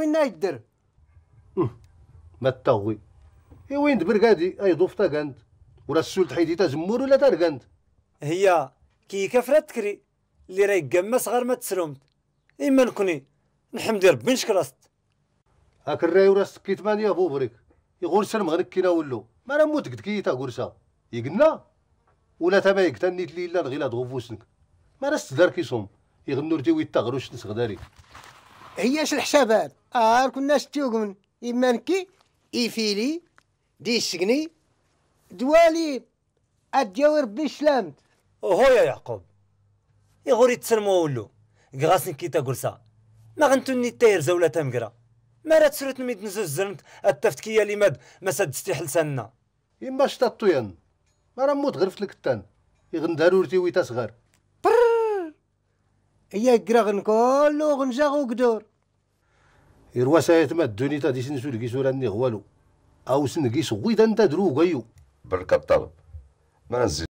وين ما تغوي اي وين دبرقادي اي ضوف تاكانت ولا حيدي تا تزمور ولا تارقانت هي كي كفرات تكري اللي راي قما صغار ما تسلمت اما نكوني نحمد ربي نشكر راست هاك الراي وراس سكيت مانيا بوبريك يغور سلم غير كينا ولو ما انا موت قد كيتا تا غورسا يقنا ولا تما يقتني ليلا غيلا تغوفوسنك ما راست دار كيصوم يغنو تي ويتا غروش نسغداري هي اش الحسابات ار كنا ستيوغمن إمانكي إفيلي دي سجني دوالي أديور ربي شلامت يا يعقوب يغوري تسلمو ولو غاسن كي تاقرسا ما غنتوني تاير زولة تمقرا ما رات سرت ميد نزوز زرنت التفتكية اللي ماد ما سدستي حلسانا إما شطاطو ين ما راه موت التان الكتان يغن ضرورتي ويتا صغار برر هي كرا غنكلو غنجا قدور سايت ما الدوني تا دي سنسو لكي سورا ني غوالو او سنكي سويدا انت درو غيو بركة الطلب ما نزل